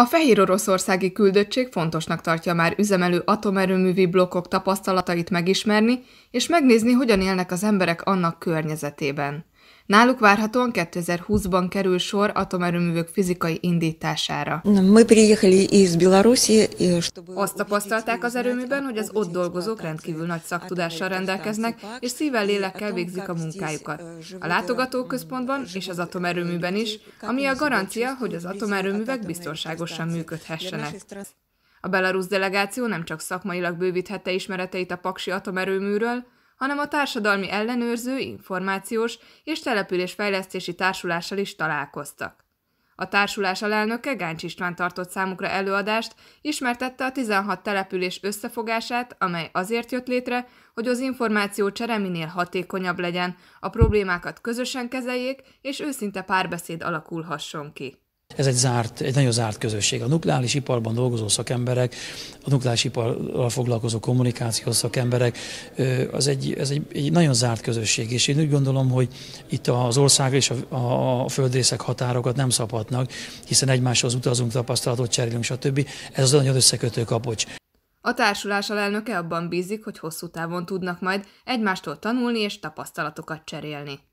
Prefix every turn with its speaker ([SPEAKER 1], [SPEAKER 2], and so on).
[SPEAKER 1] A fehér oroszországi küldöttség fontosnak tartja már üzemelő atomerőművi blokkok tapasztalatait megismerni, és megnézni, hogyan élnek az emberek annak környezetében. Náluk várhatóan 2020-ban kerül sor atomerőművök fizikai indítására. Azt tapasztalták az erőműben, hogy az ott dolgozók rendkívül nagy szaktudással rendelkeznek, és szívvel lélekkel végzik a munkájukat. Э, a látogatóközpontban és az atomerőműben is, ami a garancia, hogy az atomerőművek biztonságosan működhessenek. A belarusz delegáció nem csak szakmailag bővíthette ismereteit a paksi atomerőműről, hanem a társadalmi ellenőrző, információs és településfejlesztési társulással is találkoztak. A társulás alelnöke Gáncs István tartott számukra előadást, ismertette a 16 település összefogását, amely azért jött létre, hogy az információ csere minél hatékonyabb legyen, a problémákat közösen kezeljék, és őszinte párbeszéd alakulhasson ki
[SPEAKER 2] ez egy, zárt, egy nagyon zárt közösség. A nukleáris iparban dolgozó szakemberek, a nukleáris iparral foglalkozó kommunikációs szakemberek, az egy, ez egy, egy nagyon zárt közösség, és én úgy gondolom, hogy itt az ország és a, a földrészek határokat nem szabhatnak, hiszen egymáshoz utazunk, tapasztalatot cserélünk, stb. Ez az nagyon összekötő kapocs.
[SPEAKER 1] A társulás alelnöke abban bízik, hogy hosszú távon tudnak majd egymástól tanulni és tapasztalatokat cserélni.